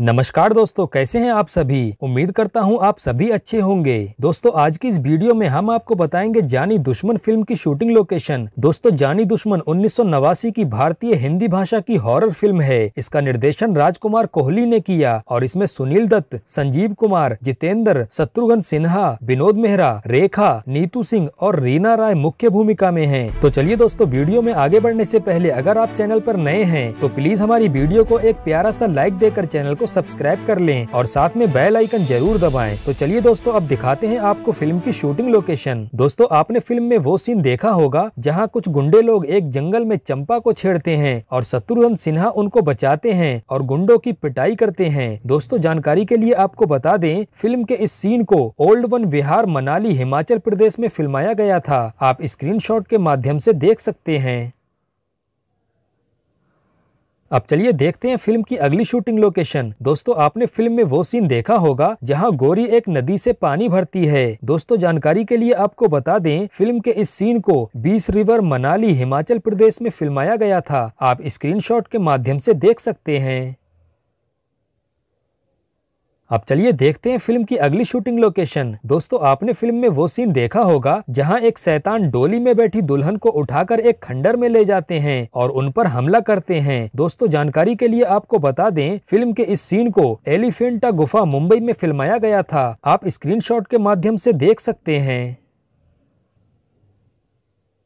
नमस्कार दोस्तों कैसे हैं आप सभी उम्मीद करता हूं आप सभी अच्छे होंगे दोस्तों आज की इस वीडियो में हम आपको बताएंगे जानी दुश्मन फिल्म की शूटिंग लोकेशन दोस्तों जानी दुश्मन उन्नीस की भारतीय हिंदी भाषा की हॉरर फिल्म है इसका निर्देशन राजकुमार कोहली ने किया और इसमें सुनील दत्त संजीव कुमार जितेंद्र शत्रुघ्न सिन्हा विनोद मेहरा रेखा नीतू सिंह और रीना राय मुख्य भूमिका में है तो चलिए दोस्तों वीडियो में आगे बढ़ने ऐसी पहले अगर आप चैनल आरोप नए हैं तो प्लीज हमारी वीडियो को एक प्यारा सा लाइक देकर चैनल को सब्सक्राइब कर लें और साथ में बेल आइकन जरूर दबाएं तो चलिए दोस्तों अब दिखाते हैं आपको फिल्म की शूटिंग लोकेशन दोस्तों आपने फिल्म में वो सीन देखा होगा जहाँ कुछ गुंडे लोग एक जंगल में चंपा को छेड़ते हैं और शत्रुघ्न सिन्हा उनको बचाते हैं और गुंडो की पिटाई करते हैं दोस्तों जानकारी के लिए आपको बता दें फिल्म के इस सीन को ओल्ड वन विहार मनाली हिमाचल प्रदेश में फिल्माया गया था आप स्क्रीन के माध्यम ऐसी देख सकते हैं अब चलिए देखते हैं फिल्म की अगली शूटिंग लोकेशन दोस्तों आपने फिल्म में वो सीन देखा होगा जहां गोरी एक नदी से पानी भरती है दोस्तों जानकारी के लिए आपको बता दें फिल्म के इस सीन को बीस रिवर मनाली हिमाचल प्रदेश में फिल्माया गया था आप स्क्रीनशॉट के माध्यम से देख सकते हैं अब चलिए देखते हैं फिल्म की अगली शूटिंग लोकेशन दोस्तों आपने फिल्म में वो सीन देखा होगा जहां एक शैतान डोली में बैठी दुल्हन को उठाकर एक खंडर में ले जाते हैं और उन पर हमला करते हैं दोस्तों जानकारी के लिए आपको बता दें फिल्म के इस सीन को एलिफेंटा गुफा मुंबई में फिल्माया गया था आप स्क्रीन के माध्यम ऐसी देख सकते हैं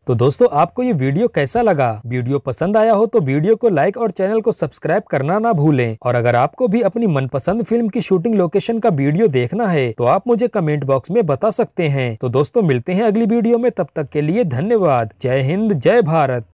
तो दोस्तों आपको ये वीडियो कैसा लगा वीडियो पसंद आया हो तो वीडियो को लाइक और चैनल को सब्सक्राइब करना ना भूलें और अगर आपको भी अपनी मनपसंद फिल्म की शूटिंग लोकेशन का वीडियो देखना है तो आप मुझे कमेंट बॉक्स में बता सकते हैं तो दोस्तों मिलते हैं अगली वीडियो में तब तक के लिए धन्यवाद जय हिंद जय भारत